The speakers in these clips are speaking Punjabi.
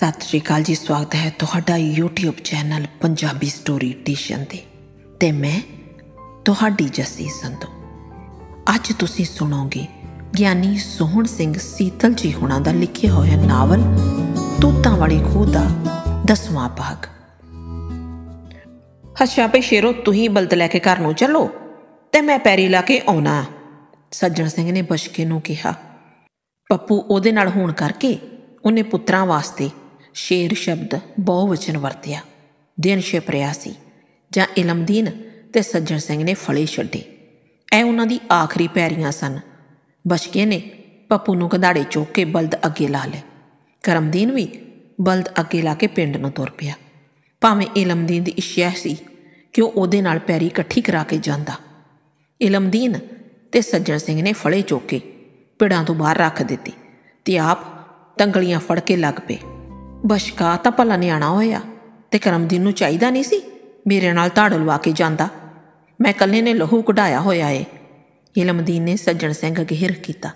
ਸਤਿ ਸ਼੍ਰੀ ਅਕਾਲ ਜੀ ਸਵਾਗਤ ਹੈ ਤੁਹਾਡਾ YouTube ਚੈਨਲ ਪੰਜਾਬੀ ਸਟੋਰੀ ਟਿਸ਼ਨ ਤੇ ਤੇ ਮੈਂ ਤੁਹਾਡੀ ਜਸੀ ਸੰਧੂ ਅੱਜ ਤੁਸੀਂ ਸੁਣੋਗੇ ਗਿਆਨੀ ਸੋਹਣ ਸਿੰਘ ਸੀਤਲ ਜੀ ਹੁਣਾਂ ਦਾ ਲਿਖਿਆ ਹੋਇਆ ਨਾਵਲ ਤੂਤਾਂ ਵਾਲੀ ਖੂਹ ਦਾ ਦਸਵਾਂ ਭਾਗ ਹੱਸ਼ਾ ਪੇ ਸ਼ੇਰੋ ਤੁਸੀਂ ਬਲਦ ਲੈ ਕੇ ਘਰ ਨੂੰ ਚੱਲੋ ਤੇ ਮੈਂ ਪੈਰੀ ਲਾ ਕੇ ਆਉਣਾ ਸੱਜਣ ਸਿੰਘ ਨੇ ਬਸ਼ਕੇ ਨੂੰ ਕਿਹਾ ਪੱਪੂ ਉਹਦੇ ਨਾਲ ਹੋਣ ਕਰਕੇ ਉਹਨੇ ਪੁੱਤਰਾਂ ਵਾਸਤੇ ਸ਼ੇਰ ਸ਼ਬਦ ਬਹੁਵਚਨ ਵਰਤਿਆ ਦਿਨ ਛਿਪਰਿਆ ਸੀ ਜਾਂ ਇਲਮਦੀਨ ਤੇ ਸੱਜਣ ਸਿੰਘ ਨੇ ਫਲੇ ਛੱਡੇ ਐ ਉਹਨਾਂ ਦੀ ਆਖਰੀ ਪੈਰੀਆਂ ਸਨ ਬਸ਼ਕੇ ਨੇ ਪੱਪੂ ਨੂੰ ਕੰਧਾੜੇ ਚੋਕ ਕੇ ਬਲਦ ਅੱਗੇ ਲਾ ਲਿਆ ਕਰਮਦੀਨ ਵੀ ਬਲਦ ਅੱਗੇ ਲਾ ਕੇ ਪਿੰਡ ਨੂੰ ਤੁਰ ਪਿਆ ਭਾਵੇਂ ਇਲਮਦੀਨ ਦੀ ਇਸ਼ਿਆ ਸੀ ਕਿ ਉਹ ਉਹਦੇ ਨਾਲ ਪੈਰੀ ਇਕੱਠੀ ਕਰਾ ਕੇ ਜਾਂਦਾ ਇਲਮਦੀਨ ਤੇ ਸੱਜਣ ਸਿੰਘ ਨੇ ਫਲੇ ਚੋਕੇ ਪਿੜਾਂ ਤੋਂ ਬਾਹਰ ਰੱਖ ਦਿੱਤੀ ਤੇ ਆਪ ਤੰਗਲੀਆਂ ਫੜ ਕੇ ਲੱਗ ਪਏ ਬਸ਼ਕਾ ਤਾਂ ਭਲਾ ਨਿਆਣਾ ਹੋਇਆ ਤੇ ਕਰਮਦੀਨ ਨੂੰ ਚਾਹੀਦਾ ਨਹੀਂ ਸੀ ਮੇਰੇ ਨਾਲ ਧਾੜ ਲਵਾ ਕੇ ਜਾਂਦਾ ਮੈਂ ਕੱਲੇ ਨੇ ਲਹੂ ਕਢਾਇਆ ਹੋਇਆ ਏ ਇਲਮਦੀਨ ਨੇ ਸੱਜਣ ਸਿੰਘ ਅੱਗੇ ਹਿਰ ਕੀਤਾ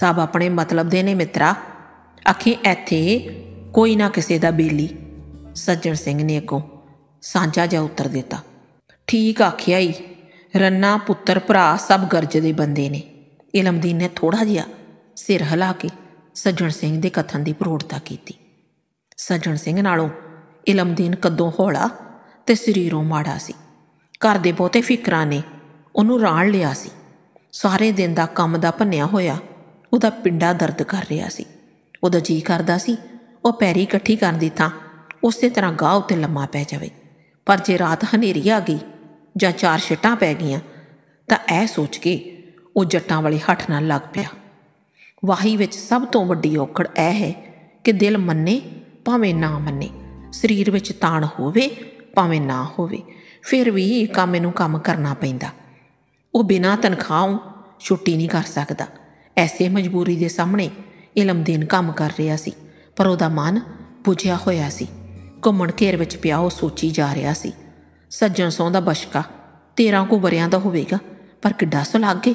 ਸਭ ਆਪਣੇ ਮਤਲਬ ਦੇ ਨੇ ਮਿੱਤਰਾ ਅਖੀ ਇੱਥੇ ਕੋਈ ਨਾ ਕਿਸੇ ਦਾ ਬੇਲੀ ਸੱਜਣ ਸਿੰਘ ਨੇ ਅੱਗੋਂ ਸਾਂਝਾ ਜਿਹਾ ਉੱਤਰ ਦਿੱਤਾ ਠੀਕ ਆਖਿਆ ਈ ਰੰਨਾ ਪੁੱਤਰ ਭਰਾ ਸਭ ਗਰਜ ਦੇ ਬੰਦੇ ਨੇ ਇਲਮਦੀਨ ਨੇ ਥੋੜਾ ਜਿਹਾ ਸਿਰ ਹਿਲਾ ਕੇ ਸੱਜਣ ਸਿੰਘ ਦੇ ਕਥਨ ਦੀ ਪ੍ਰੋੜਤਾ ਕੀਤੀ ਸੱਜਣ ਸਿੰਘ ਨਾਲੋਂ ਇਲਮਦੀਨ ਕਦੋਂ ਹੌਲਾ ਤੇ ਸਰੀਰੋਂ ਮਾੜਾ ਸੀ ਘਰ ਦੇ ਬਹੁਤੇ ਫਿਕਰਾਂ ਨੇ ਉਹਨੂੰ ਰਾਣ ਲਿਆ ਸੀ ਸਾਰੇ ਦਿਨ ਦਾ ਕੰਮ ਦਾ ਭੰਨਿਆ ਹੋਇਆ ਉਹਦਾ ਪਿੰਡਾ ਦਰਦ ਕਰ ਰਿਹਾ ਸੀ ਉਹਦਾ ਜੀ ਕਰਦਾ ਸੀ ਉਹ ਪੈਰੀ ਇਕੱਠੀ ਕਰ ਦਿੱਤਾ ਉਸੇ ਤਰ੍ਹਾਂ ਗਾਹ ਉੱਤੇ ਲੰਮਾ ਪੈ ਜਾਵੇ ਪਰ ਜੇ ਰਾਤ ਹਨੇਰੀ ਆ ਗਈ ਜਾਂ ਚਾਰ ਛਟਾਂ ਪੈ ਗਈਆਂ ਤਾਂ ਇਹ ਸੋਚ ਕੇ ਉਹ ਜੱਟਾਂ ਵਾਲੇ ਹੱਠ ਨਾਲ ਲੱਗ ਪਿਆ ਵਾਹੀ ਵਿੱਚ ਸਭ ਤੋਂ ਵੱਡੀ ਔਕੜ ਇਹ ਹੈ ਕਿ ਦਿਲ ਮੰਨੇ ਭਾਵੇਂ ਨਾ ਮੰਨੇ ਸਰੀਰ ਵਿੱਚ ਤਾਣ ਹੋਵੇ ਭਾਵੇਂ ਨਾ ਹੋਵੇ ਫਿਰ ਵੀ ਕੰਮ ਨੂੰ ਕੰਮ ਕਰਨਾ ਪੈਂਦਾ ਉਹ ਬਿਨਾਂ ਤਨਖਾਹ ਛੁੱਟੀ ਨਹੀਂ ਕਰ ਸਕਦਾ ਐਸੇ ਮਜਬੂਰੀ ਦੇ ਸਾਹਮਣੇ ਇਲਮਦੀਨ ਕੰਮ ਕਰ ਰਿਹਾ ਸੀ ਪਰ ਉਹਦਾ ਮਨ ਬੁਝਿਆ ਹੋਇਆ ਸੀ ਘੁੰਮਣ ਘੇਰ ਵਿੱਚ ਪਿਆ ਉਹ ਸੋਚੀ ਜਾ ਰਿਹਾ ਸੀ ਸੱਜਣ ਸੋਹ ਦਾ ਬਸ਼ਕਾ 13 ਕੋ ਵਰਿਆਂ ਦਾ ਹੋਵੇਗਾ ਪਰ ਕਿੱਡਾ ਸੁਲਾਗੇ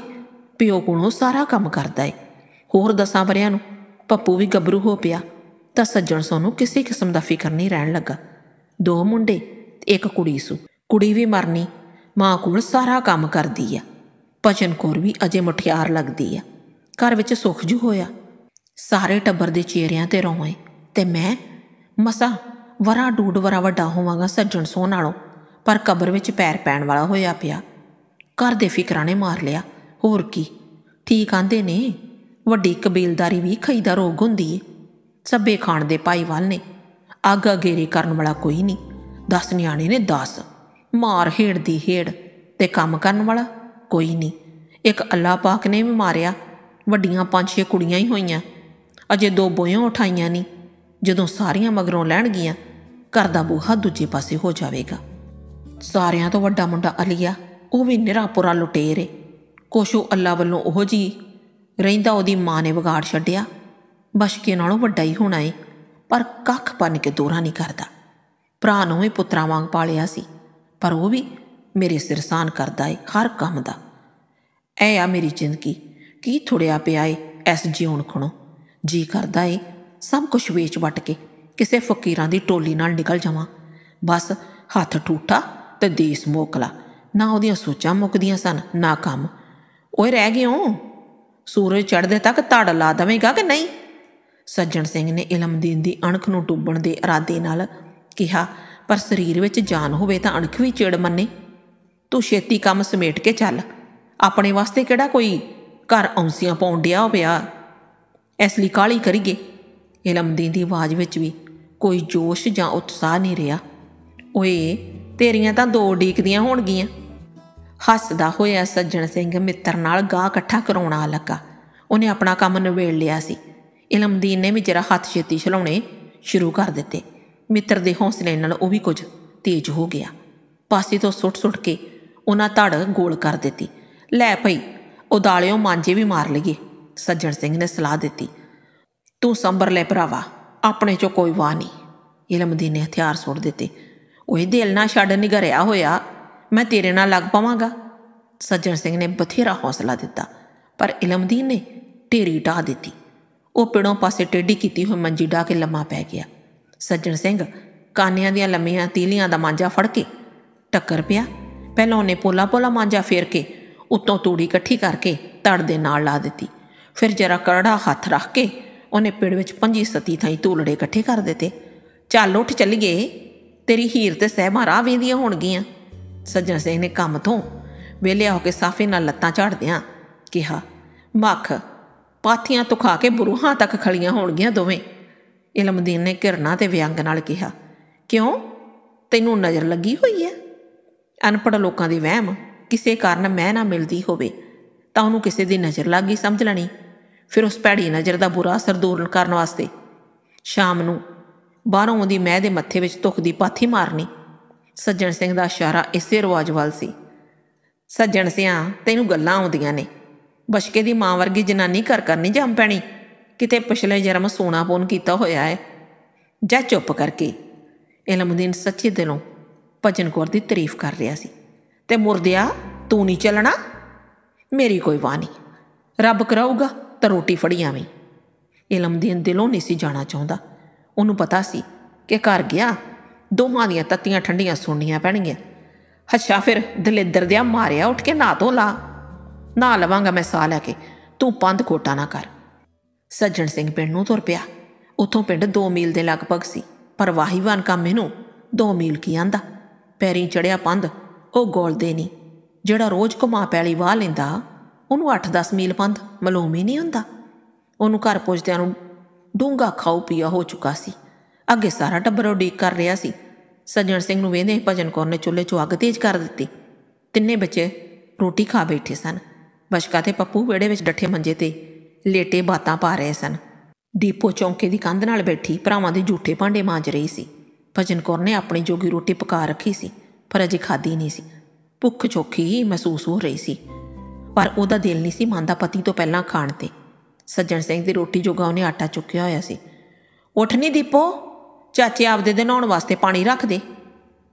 ਪਿਓ ਕੋਲੋਂ ਸਾਰਾ ਕੰਮ ਕਰਦਾ ਏ ਹੋਰ ਦਸਾਂ ਵਰਿਆਂ ਨੂੰ ਪੱਪੂ ਵੀ ਗੱਭਰੂ ਹੋ ਪਿਆ ਤਾਂ ਸੱਜਣ ਸੋਨੂੰ ਕਿਸੇ ਕਿਸਮ ਦਾ ਫਿਕਰ ਨਹੀਂ ਰਹਿਣ ਲੱਗਾ ਦੋ ਮੁੰਡੇ ਇੱਕ ਕੁੜੀ ਸੂ ਕੁੜੀ ਵੀ ਮਰਨੀ ਮਾਂ ਕੋਲ ਸਾਰਾ ਕੰਮ ਕਰਦੀ ਆ ਪਚਨ ਕੋਰ ਵੀ ਅਜੇ ਮੁਠਿਆਰ ਲੱਗਦੀ ਆ ਘਰ ਵਿੱਚ ਸੁਖ ਜੂ ਹੋਇਆ ਸਾਰੇ ਟੱਬਰ ਦੇ ਚਿਹਰਿਆਂ ਤੇ ਰੋਏ ਤੇ ਮੈਂ ਮਸਾ ਵਰਾ ਡੂਡ ਵਰਾ ਵੱਡਾ ਹੋਵਾਂਗਾ ਸੱਜਣ ਸੋ ਨਾਲੋਂ ਪਰ ਕਬਰ ਵਿੱਚ ਪੈਰ ਪੈਣ ਵਾਲਾ ਹੋਇਆ ਪਿਆ ਘਰ ਦੇ ਫਿਕਰਾਂ ਨੇ ਮਾਰ ਲਿਆ ਹੋਰ ਕੀ ਠੀਕ ਆਂਦੇ ਨੇ ਵੱਡੀ ਕਬੀਲਦਾਰੀ ਵੀ ਖਈਦਾ ਰੋਗ ਹੁੰਦੀ ਏ ਸੱਬੇ ਖਾਣ ਦੇ ਭਾਈਵਾਲ ਨੇ ਆਗਾ ਗੇਰੀ ਕਰਨ ਵਾਲਾ ਕੋਈ ਨਹੀਂ 10 ਨਿਆਣੇ ਨੇ 10 ਮਾਰ ਹੀੜ ਦੀ ਹੇੜ ਤੇ ਕੰਮ ਕਰਨ ਵਾਲਾ ਕੋਈ ਨਹੀਂ ਇੱਕ ਅੱਲਾ ਪਾਕ ਨੇ ਵੀ ਮਾਰਿਆ ਵੱਡੀਆਂ ਪੰਜ ਛੇ ਕੁੜੀਆਂ ਹੀ ਹੋਈਆਂ ਅਜੇ ਦੋ ਬੋਇਆਂ ਉਠਾਈਆਂ ਨਹੀਂ ਜਦੋਂ ਸਾਰੀਆਂ ਮਗਰੋਂ ਲੈਣਗੀਆਂ ਘਰ ਦਾ ਬੂਹਾ ਦੂਜੇ ਪਾਸੇ ਹੋ ਜਾਵੇਗਾ ਸਾਰਿਆਂ ਤੋਂ ਵੱਡਾ ਮੁੰਡਾ ਅਲੀਆ ਉਹ ਵੀ ਨਿਰਾਪੁਰਾ ਲੁਟੇਰੇ ਕੋਸ਼ੋ ਅੱਲਾ ਵੱਲੋਂ ਉਹ ਜੀ ਰਹਿੰਦਾ ਉਹਦੀ ਮਾਂ ਨੇ ਵਿਗਾੜ ਛੱਡਿਆ ਬਸ਼ਕੇ ਨਾਲੋਂ ਵੱਡਾ ਹੀ ਹੋਣਾ ਏ ਪਰ ਕੱਖ ਪੰਨ ਕੇ ਦੋਰਾ ਨਹੀਂ ਕਰਦਾ ਭਰਾ ਨੂੰ ਵੀ ਪੁੱਤਰਾ ਵਾਂਗ ਪਾਲਿਆ ਸੀ ਪਰ ਉਹ ਵੀ ਮੇਰੇ ਸਿਰਸਾਨ ਕਰਦਾ ਏ ਹਰ ਕੰਮ ਦਾ ਐ ਆ ਮੇਰੀ ਜ਼ਿੰਦਗੀ ਕੀ ਥੁੜਿਆ ਪਿਆ ਏ ਐਸ ਜਿਉਣ ਖਣੋ ਜੀ ਕਰਦਾ ਏ ਸਭ ਕੁਝ ਵੇਚ ਵਟ ਕੇ ਕਿਸੇ ਫਕੀਰਾਂ ਦੀ ਟੋਲੀ ਨਾਲ ਨਿਕਲ ਜਾਵਾਂ ਬਸ ਹੱਥ ਟੂਟਾ ਤੇ ਦੇਸ ਮੋਕਲਾ ਨਾ ਉਹਦੀਆਂ ਸੋਚਾਂ ਮੁੱਕਦੀਆਂ ਸਨ ਨਾ ਕੰਮ ਓਏ ਰਹਿ ਗਿਓ ਸੂਰਜ ਚੜ੍ਹਦੇ ਤੱਕ ਤੜ ਲਾ ਦਵੇਂਗਾ ਕਿ ਨਹੀਂ ਸੱਜਣ ਸਿੰਘ ਨੇ ਇਲਮ ਦੀਨ ਦੀ ਅਣਖ ਨੂੰ ਟੁੱਬਣ ਦੇ ਇਰਾਦੇ ਨਾਲ ਕਿਹਾ ਪਰ ਸਰੀਰ ਵਿੱਚ ਜਾਨ ਹੋਵੇ ਤਾਂ ਅਣਖ ਵੀ ਛੇੜ ਮੰਨੇ ਤੂੰ ਛੇਤੀ ਕੰਮ ਸਮੇਟ ਕੇ ਚੱਲ ਆਪਣੇ ਵਾਸਤੇ ਕਿਹੜਾ ਕੋਈ ਘਰ ਔਂਸੀਆਂ ਪਾਉਣ ਡਿਆ ਹੋਇਆ ਇਸ ਲਈ ਕਾਲੀ ਕਰੀਏ ਇਲਮਦੀਨ ਦੀ ਆਵਾਜ਼ ਵਿੱਚ ਵੀ ਕੋਈ ਜੋਸ਼ ਜਾਂ ਉਤਸ਼ਾਹ ਨਹੀਂ ਰਿਹਾ ਓਏ ਤੇਰੀਆਂ ਤਾਂ ਦੋ ਡੀਕਦੀਆਂ ਹੋਣਗੀਆਂ ਹੱਸਦਾ ਹੋਇਆ ਸੱਜਣ ਸਿੰਘ ਮਿੱਤਰ ਨਾਲ ਗਾਹ ਇਕੱਠਾ ਕਰਾਉਣਾ ਲੱਗਾ ਉਹਨੇ ਆਪਣਾ ਕੰਮ ਨਿਬੇੜ ਲਿਆ ਸੀ ਇਲਮਦੀਨ ਨੇ ਵੀ ਜਰਾ ਹੱਥ ਛੇਤੀ ਛਲਾਉਣੇ ਸ਼ੁਰੂ ਕਰ ਦਿੱਤੇ ਮਿੱਤਰ ਦੇ ਹੌਸਲੇ ਨਾਲ ਉਹ ਵੀ ਕੁਝ ਤੇਜ਼ ਹੋ ਗਿਆ ਪਾਸੇ ਤੋਂ ਸੁੱਟ-ਸੁੱਟ ਕੇ ਉਹਨਾਂ ਧੜ ਗੋਲ ਕਰ ਦਿੱਤੀ ਲੈ ਭਈ ਉਦਾਲਿਓ ਮਾਂਜੇ ਵੀ ਮਾਰ ਲਈਏ ਸੱਜਣ ਸਿੰਘ ਨੇ ਸਲਾਹ ਦਿੱਤੀ ਤੂੰ ਸੰਭਰ ਲੈ ਭਰਾਵਾ ਆਪਣੇ ਚੋਂ ਕੋਈ ਵਾ ਨਹੀਂ ਇਲਮਦੀਨ ਨੇ ਹਥਿਆਰ ਸੁੱਟ ਦਿੱਤੇ ਇਹ ਦਿਲ ਨਾ ਛੱਡ ਘਰਿਆ ਹੋਇਆ ਮੈਂ ਤੇਰੇ ਨਾਲ ਲੱਗ ਪਾਵਾਂਗਾ ਸੱਜਣ ਸਿੰਘ ਨੇ ਬਥੇਰਾ ਹੌਸਲਾ ਦਿੱਤਾ ਪਰ ਇਲਮਦੀਨ ਨੇ ਢੇਰੀ ਢਾ ਦਿੱਤੀ ਉਹ ਪਿੜੋਂ ਪਾਸੇ ਟੇਢੀ ਕੀਤੀ ਹੋਈ ਮੰਜੀ ਢਾ ਕੇ ਲੰਮਾ ਪੈ ਗਿਆ ਸੱਜਣ ਸਿੰਘ ਕਾਨਿਆਂ ਦੀਆਂ ਲੰਮੀਆਂ ਤੀਲੀਆਂ ਦਾ ਮਾਂਜਾ ਫੜ ਕੇ ਟੱਕਰ ਪਿਆ ਪਹਿਲਾਂ ਉਹਨੇ ਪੋਲਾ ਪੋਲਾ ਮਾਂਜਾ ਫੇਰ ਕੇ ਉੱਤੋਂ ਤੂੜੀ ਇਕੱਠੀ ਕਰਕੇ ਤੜ ਦੇ ਨਾਲ ਲਾ ਦਿੱਤੀ ਫਿਰ ਜਰਾ ਕਰੜਾ ਹੱਥ ਰੱਖ ਕੇ ਉਹਨੇ ਪਿੜ ਵਿੱਚ ਪੰਜੀ ਸਤੀ ਥਾਈ ਤੂਲੜੇ ਇਕੱਠੇ ਕਰ ਦਿੱਤੇ ਚੱਲ ਉੱਠ ਚੱਲੀਏ ਤੇਰੀ ਹੀਰ ਤੇ ਸਹਿਮਾ ਰਾਹ ਵੇਂਦੀਆਂ ਹੋਣਗੀਆਂ ਸੱਜਣ ਸਿੰਘ ਨੇ ਕੰਮ ਤੋਂ ਵੇਲੇ ਹੋ ਕੇ ਸਾਫੇ ਨਾਲ ਲੱਤਾਂ ਝਾੜਦਿਆਂ ਕਿਹਾ ਮੱਖ ਪਾਥੀਆਂ ਤੋਂ ਖਾ ਕੇ ਬਰੂਹਾਂ ਤੱਕ ਖਲੀਆਂ ਹੋਣਗੀਆਂ ਦੋਵੇਂ ਇਲਮਦੀਨ ਨੇ ਘਿਰਣਾ ਤੇ ਵਿਅੰਗ ਨਾਲ ਕਿਹਾ ਕਿਉਂ ਤੈਨੂੰ ਨਜ਼ਰ ਲੱਗੀ ਹੋਈ ਹੈ ਅਨਪੜ ਲੋਕਾਂ ਦੀ ਵਹਿਮ ਕਿਸੇ ਕਾਰਨ ਮੈਂ ਨਾ ਮਿਲਦੀ ਹੋਵੇ ਤਾਂ ਉਹਨੂੰ ਕਿਸੇ ਦੀ ਨਜ਼ਰ ਲੱਗ ਗਈ ਸਮਝ ਲੈਣੀ ਫਿਰ ਉਸ ਭੈੜੀ ਨਜ਼ਰ ਦਾ ਬੁਰਾ ਅਸਰ ਦੂਰ ਕਰਨ ਵਾਸਤੇ ਸ਼ਾਮ ਨੂੰ ਬਾਹਰੋਂ ਆਉਂਦੀ ਮੈਂ ਦੇ ਮੱਥੇ ਵਿੱਚ ਧੁੱਖ ਦੀ ਪਾਥੀ ਮਾਰਨੀ ਸੱਜਣ ਸਿੰਘ ਦਾ ਇਸ਼ਾਰਾ ਇਸੇ ਰਵਾਜ ਵੱਲ ਸੀ ਸੱਜਣ ਸਿਆਂ ਤੈਨੂੰ ਗੱਲਾਂ ਆਉਂਦੀਆਂ ਨੇ ਬਸ਼ਕੇ ਦੀ ਮਾਂ ਵਰਗੀ ਜਨਾਨੀ ਘਰ ਕਰ ਨਹੀਂ ਜੰਮ ਪੈਣੀ ਕਿਤੇ ਪਿਛਲੇ ਜਨਮ ਪੋਨ ਕੀਤਾ ਹੋਇਆ ਹੈ ਜਾਂ ਚੁੱਪ ਕਰਕੇ ਇਲਮਦੀਨ ਸੱਚੇ ਦਿਲੋਂ ਭਜਨ ਕੌਰ ਦੀ ਤਾਰੀਫ ਕਰ ਰਿਹਾ ਸੀ ਤੇ ਮੁਰਦਿਆ ਤੂੰ ਨਹੀਂ ਚੱਲਣਾ ਮੇਰੀ ਕੋਈ ਵਾਣੀ ਰੱਬ ਕਰਾਊਗਾ ਤਾਂ ਰੋਟੀ ਫੜੀ ਆਵੇਂ ਇਲਮਦੀਨ ਦਿਲੋਂ ਨਹੀਂ ਸੀ ਜਾਣਾ ਚਾਹੁੰਦਾ ਉਹਨੂੰ ਪਤਾ ਸੀ ਕਿ ਘਰ ਗਿਆ ਦੋਹਾਂ ਦੀਆਂ ਤੱਤੀਆਂ ਠੰਡੀਆਂ ਸੁਣਨੀਆਂ ਪੈਣਗੀਆਂ ਹੱਸ਼ਾ ਫਿਰ ਦਲੇਦਰ ਦਿਆ ਮਾਰਿਆ ਉੱਠ ਕੇ ਨਾ ਧੋ ਲਾ ਨਾ ਲਵਾਂਗਾ ਮੈਂ ਸਾਹ ਲੈ ਕੇ ਤੂੰ ਪੰਧ ਕੋਟਾ ਨਾ ਕਰ ਸੱਜਣ ਸਿੰਘ ਪਿੰਡ ਨੂੰ ਤੁਰ ਪਿਆ ਉਥੋਂ ਪਿੰਡ 2 ਮੀਲ ਦੇ ਲਗਭਗ ਸੀ ਪਰ ਵਾਹੀਵਾਨ ਕੰਮ ਇਹਨੂੰ 2 ਮੀਲ ਕੀ ਆਂਦਾ ਪੈਰੀ ਚੜਿਆ ਪੰਧ ਉਹ ਗੋਲਦੇ ਨਹੀਂ ਜਿਹੜਾ ਰੋਜ਼ ਘੁਮਾ ਪੈਲੀ ਵਾਹ ਲੈਂਦਾ ਉਹਨੂੰ 8-10 ਮੀਲ ਪੰਧ ਮਲੂਮ ਹੀ ਨਹੀਂ ਹੁੰਦਾ ਉਹਨੂੰ ਘਰ ਪੁੱਛਦਿਆਂ ਨੂੰ ਡੂੰਗਾ ਖਾਉ ਪੀਆ ਹੋ ਚੁੱਕਾ ਸੀ ਅੱਗੇ ਸਾਰਾ ਟੱਬਰ ਉਡੀਕ ਕਰ ਰਿਹਾ ਸੀ ਸੱਜਣ ਸਿੰਘ ਨੂੰ ਵੇਂਦੇ ਭਜਨ ਕੌਰ ਨੇ ਚੁੱਲ੍ਹੇ 'ਚ ਅੱਗ ਤੇਜ਼ ਕਰ ਦਿੱਤੀ ਤਿੰਨੇ ਬੱਚੇ ਰੋਟੀ ਖਾ ਬੈਠੇ ਸਨ ਬਸ਼ਕਾ ਤੇ ਪੱਪੂ ਵੇੜੇ ਵਿੱਚ ਡੱਠੇ ਮੰਜੇ ਤੇ ਲੇਟੇ ਬਾਤਾਂ ਪਾ ਰਹੇ ਸਨ ਦੀਪੋ ਚੌਂਕੇ ਦੀ ਕੰਧ ਨਾਲ ਬੈਠੀ ਭਰਾਵਾਂ ਦੇ ਝੂਠੇ ਭਾਂਡੇ ਮਾਂਜ ਰਹੀ ਸੀ ਭਜਨ ਕੌਰ ਨੇ ਆਪਣੀ ਜੋਗੀ ਰੋਟੀ ਪਕਾ ਰੱਖੀ ਸੀ ਪਰ ਅਜੇ ਖਾਦੀ ਨਹੀਂ ਸੀ ਭੁੱਖ ਚੋਖੀ ਹੀ ਮਹਿਸੂਸ ਹੋ ਰਹੀ ਸੀ ਪਰ ਉਹਦਾ ਦਿਲ ਨਹੀਂ ਸੀ ਮੰਨਦਾ ਪਤੀ ਤੋਂ ਪਹਿਲਾਂ ਖਾਣ ਤੇ ਸੱਜਣ ਸਿੰਘ ਦੀ ਰੋਟੀ ਜੋਗਾ ਉਹਨੇ ਆਟਾ ਚੁੱਕਿਆ ਹੋਇਆ ਸੀ ਉੱਠ ਨਹੀਂ ਦੀਪੋ ਚਾਚੇ ਆਪਦੇ ਦੇ ਨਹਾਉਣ ਵਾਸਤੇ ਪਾਣੀ ਰੱਖ ਦੇ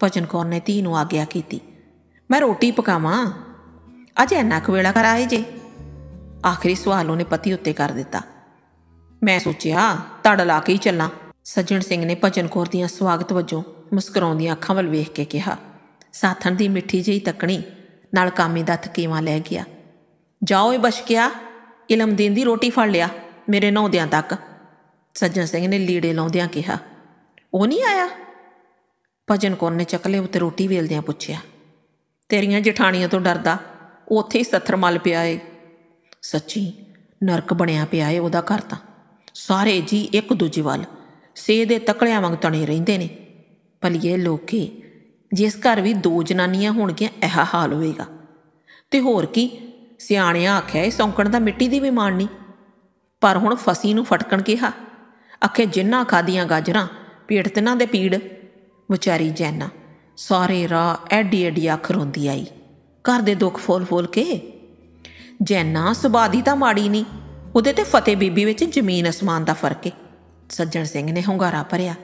ਭਜਨ ਕੌਰ ਨੇ ਧੀ ਨੂੰ ਆਗਿਆ ਕੀਤੀ ਮੈਂ ਰੋਟੀ ਪਕਾਵਾਂ ਅੱਜ ਐਨਾ ਕੁ ਵੇਲਾ ਕਰ ਆਏ ਜੇ ਆਖਰੀ ਸਵਾਲ ਉਹਨੇ ਪਤੀ ਉੱਤੇ ਕਰ ਦਿੱਤਾ ਮੈਂ ਸੋਚਿਆ ਤੜ ਲਾ ਕੇ ਹੀ ਚੱਲਾਂ ਸੱਜਣ ਸਿੰਘ ਨੇ ਭਜਨ ਕੌਰ ਦੀਆਂ ਸਵਾਗਤ ਵਜੋਂ ਮੁਸਕਰਾਉਂਦੀਆਂ ਅੱਖਾਂ ਵੱਲ ਵੇਖ ਕੇ ਕਿਹਾ ਸਾਥਣ ਦੀ ਮਿੱਠੀ ਜਿਹੀ ਤੱਕਣੀ ਨਾਲ ਕਾਮੇ ਦਾ ਥਕੀਵਾ ਲੈ ਗਿਆ ਜਾਓ ਏ ਬਸ਼ਕਿਆ ਇਲਮ ਦੀਨ ਦੀ ਰੋਟੀ ਫੜ ਲਿਆ ਮੇਰੇ ਨੌਦਿਆਂ ਤੱਕ ਸੱਜਣ ਸਿੰਘ ਨੇ ਲੀੜੇ ਲਾਉਂਦਿਆਂ ਕਿਹਾ ਉਹ ਨਹੀਂ ਆਇਆ ਭਜਨ ਕੌਰ ਨੇ ਚੱਕਲੇ ਉੱਤੇ ਰੋਟੀ ਵੇਲਦਿਆਂ ਪੁੱਛਿਆ ਤੇਰੀਆਂ ਜਠਾਣੀਆਂ ਤੋਂ ਡਰਦਾ ਉੱਥੇ ਹੀ ਮਲ ਪਿਆ ਏ ਸੱਚੀ ਨਰਕ ਬਣਿਆ ਪਿਆ ਏ ਉਹਦਾ ਘਰ ਤਾਂ ਸਾਰੇ ਜੀ ਇੱਕ ਦੂਜੇ ਵੱਲ ਸੇ ਦੇ ਤਕੜਿਆਂ ਵਾਂਗ ਤਣੇ ਰਹਿੰਦੇ ਨੇ ਭਲੀਏ ਲੋਕੇ ਜਿਸ ਘਰ ਵੀ ਦੋ ਜਨਾਨੀਆਂ ਹੋਣਗੀਆਂ ਇਹ ਹਾਲ ਹੋਏਗਾ ਤੇ ਹੋਰ ਕੀ ਸਿਆਣਿਆਂ ਆਖਿਆ ਇਹ ਸੌਂਕਣ ਦਾ ਮਿੱਟੀ ਦੀ ਵੀ ਮਾਣ ਨਹੀਂ ਪਰ ਹੁਣ ਫਸੀ ਨੂੰ ਫਟਕਣ ਕਿਹਾ ਅਖੇ ਜਿੰਨਾ ਖਾਦੀਆਂ ਗਾਜਰਾਂ ਪੇਟ ਤੇ ਨਾ ਦੇ ਪੀੜ ਵਿਚਾਰੀ ਜੈਨਾ ਸਾਰੇ ਰਾਹ ਐਡੀ ਐਡੀ ਅੱਖ ਰੋਂਦੀ ਆਈ ਘਰ ਦੇ ਦੁੱਖ ਫੋਲ-ਫੋਲ ਕੇ ਜੈਨਾ ਸੁਬਾਦੀ ਤਾਂ ਮਾੜੀ ਨਹੀਂ ਉਹਦੇ ਤੇ ਫਤਿਹ ਬੀਬੀ ਵਿੱਚ ਜ਼ਮੀਨ ਅਸਮਾਨ ਦਾ ਫਰਕ ਏ ਸੱਜਣ ਸਿੰਘ ਨੇ ਹੁੰਗਾਰਾ ਭਰਿਆ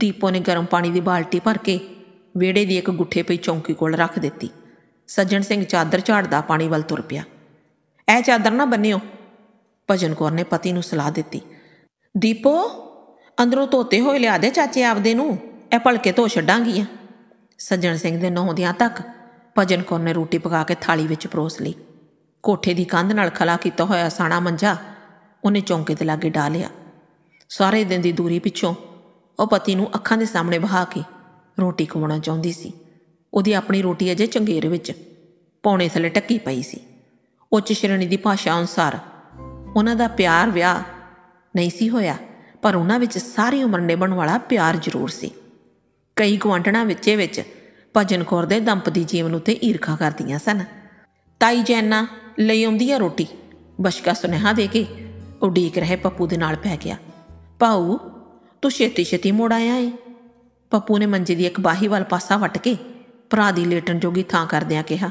ਦੀਪੋ ਨੇ ਗਰਮ ਪਾਣੀ ਦੀ ਬਾਲਟੀ ਭਰ ਕੇ ਵਿਹੜੇ ਦੀ ਇੱਕ ਗੁੱਠੇ ਪਈ ਚੌਂਕੀ ਕੋਲ ਰੱਖ ਦਿੱਤੀ ਸੱਜਣ ਸਿੰਘ ਚਾਦਰ ਝਾੜਦਾ ਪਾਣੀ ਵੱਲ ਤੁਰ ਪਿਆ ਐ ਚਾਦਰ ਨਾ ਬੰਨਿਓ ਭਜਨ ਕੌਰ ਨੇ ਪਤੀ ਨੂੰ ਸਲਾਹ ਦਿੱਤੀ ਦੀਪੋ ਅੰਦਰੋਂ ਧੋਤੇ ਹੋਏ ਲਿਆ ਦੇ ਚਾਚੇ ਆਪਦੇ ਨੂੰ ਐ ਭਲਕੇ ਧੋ ਛੱਡਾਂਗੀਆਂ ਸੱਜਣ ਸਿੰਘ ਦੇ ਨਹੁੰਦਿਆਂ ਤੱਕ ਭਜਨ ਕੌਰ ਨੇ ਰੋਟੀ ਪਕਾ ਕੇ ਥਾਲੀ ਵਿੱਚ ਪਰੋਸ ਲਈ ਕੋਠੇ ਦੀ ਕੰਧ ਨਾਲ ਖਲਾ ਕੀਤਾ ਹੋਇਆ ਸਾਣਾ ਮੰਜਾ ਉਹਨੇ ਚੌਂਕੇ ਤੇ ਲਾਗੇ ਡਾ ਲਿਆ ਸਾਰੇ ਦਿਨ ਦੀ ਦੂਰੀ ਪਿੱਛੋਂ ਉਹ ਪਤੀ ਨੂੰ ਅੱਖਾਂ ਦੇ ਸਾਹਮਣੇ ਬਹਾ ਕੇ ਰੋਟੀ ਖਵਾਉਣਾ ਚਾਹੁੰਦੀ ਸੀ ਉਹਦੀ ਆਪਣੀ ਰੋਟੀ ਅਜੇ ਚੰਗੇਰ ਵਿੱਚ ਪੌਣੇ ਥਲੇ ਟੱਕੀ ਪਈ ਸੀ ਉੱਚ ਸ਼੍ਰੇਣੀ ਦੀ ਭਾਸ਼ਾ ਅਨੁਸਾਰ ਉਹਨਾਂ ਦਾ ਪਿਆਰ ਵਿਆਹ ਨਹੀਂ ਸੀ ਹੋਇਆ ਪਰ ਉਹਨਾਂ ਵਿੱਚ ਸਾਰੀ ਉਮਰ ਨਿਭਣ ਵਾਲਾ ਪਿਆਰ ਜ਼ਰੂਰ ਸੀ ਕਈ ਗਵਾਂਟਣਾ ਵਿੱਚੇ ਵਿੱਚ ਭਜਨ ਕੌਰ ਦੇ ਦੰਪਤੀ ਜੀਵਨ ਉਤੇ ਈਰਖਾ ਕਰਦੀਆਂ ਸਨ ਤਾਈ ਜੈਨਾ ਲਈ ਆਉਂਦੀ ਆ ਰੋਟੀ ਬਸ਼ਕਾ ਸੁਨੇਹਾ ਦੇ ਕੇ ਉਡੀਕ ਰਹੇ ਪੱਪੂ ਦੇ ਨਾਲ ਪੈ ਗਿਆ ਪਾਉ ਤੂੰ ਛੇਤੀ ਛੇਤੀ ਮੋੜ ਆਇਆ ਏ ਪੱਪੂ ਨੇ ਮੰਜੇ ਦੀ ਇੱਕ ਬਾਹੀ ਵੱਲ ਪਾਸਾ ਵਟ ਕੇ ਭਰਾ ਦੀ ਲੇਟਣ ਜੋਗੀ ਥਾਂ ਕਰਦਿਆਂ ਕਿਹਾ